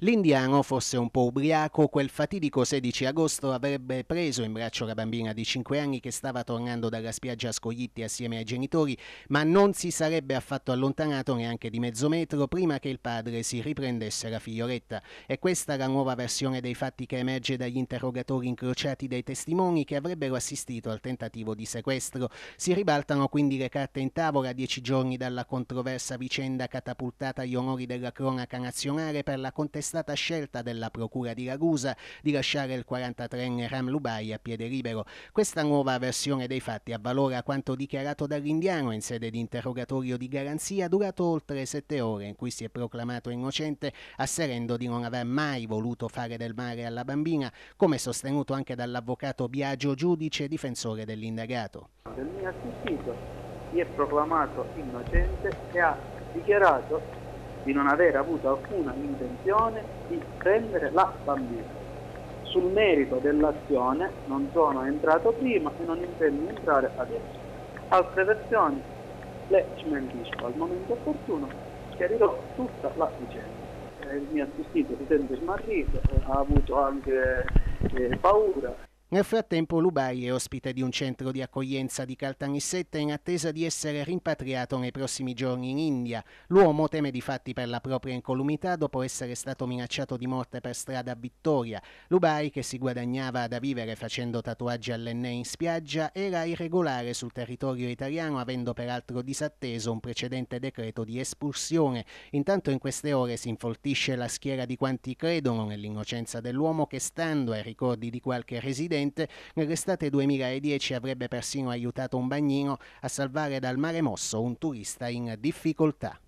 L'indiano fosse un po' ubriaco, quel fatidico 16 agosto avrebbe preso in braccio la bambina di 5 anni che stava tornando dalla spiaggia a Scoglitti assieme ai genitori, ma non si sarebbe affatto allontanato neanche di mezzo metro prima che il padre si riprendesse la figlioletta. È questa la nuova versione dei fatti che emerge dagli interrogatori incrociati dai testimoni che avrebbero assistito al tentativo di sequestro. Si ribaltano quindi le carte in tavola a dieci giorni dalla controversa vicenda catapultata agli onori della cronaca nazionale per la contestazione stata scelta della Procura di Ragusa di lasciare il 43enne Ram Lubai a piede libero. Questa nuova versione dei fatti avvalora quanto dichiarato dall'indiano in sede di interrogatorio di garanzia durato oltre sette ore, in cui si è proclamato innocente, asserendo di non aver mai voluto fare del male alla bambina, come sostenuto anche dall'avvocato Biagio, giudice difensore dell'indagato. Il mio assistito si è proclamato innocente e ha dichiarato di non aver avuto alcuna intenzione di prendere la bambina. Sul merito dell'azione non sono entrato prima e non intendo entrare adesso. Altre versioni le smentisco al momento opportuno, chiarirò tutta la vicenda. Eh, il mio assistito si sente smarrito, eh, ha avuto anche eh, paura nel frattempo Lubai è ospite di un centro di accoglienza di Caltanissetta in attesa di essere rimpatriato nei prossimi giorni in India. L'uomo teme di fatti per la propria incolumità dopo essere stato minacciato di morte per strada a Vittoria. Lubai, che si guadagnava da vivere facendo tatuaggi all'enne in spiaggia, era irregolare sul territorio italiano avendo peraltro disatteso un precedente decreto di espulsione. Intanto in queste ore si infoltisce la schiera di quanti credono nell'innocenza dell'uomo che stando ai ricordi di qualche residente precedente, nell'estate 2010 avrebbe persino aiutato un bagnino a salvare dal mare mosso un turista in difficoltà.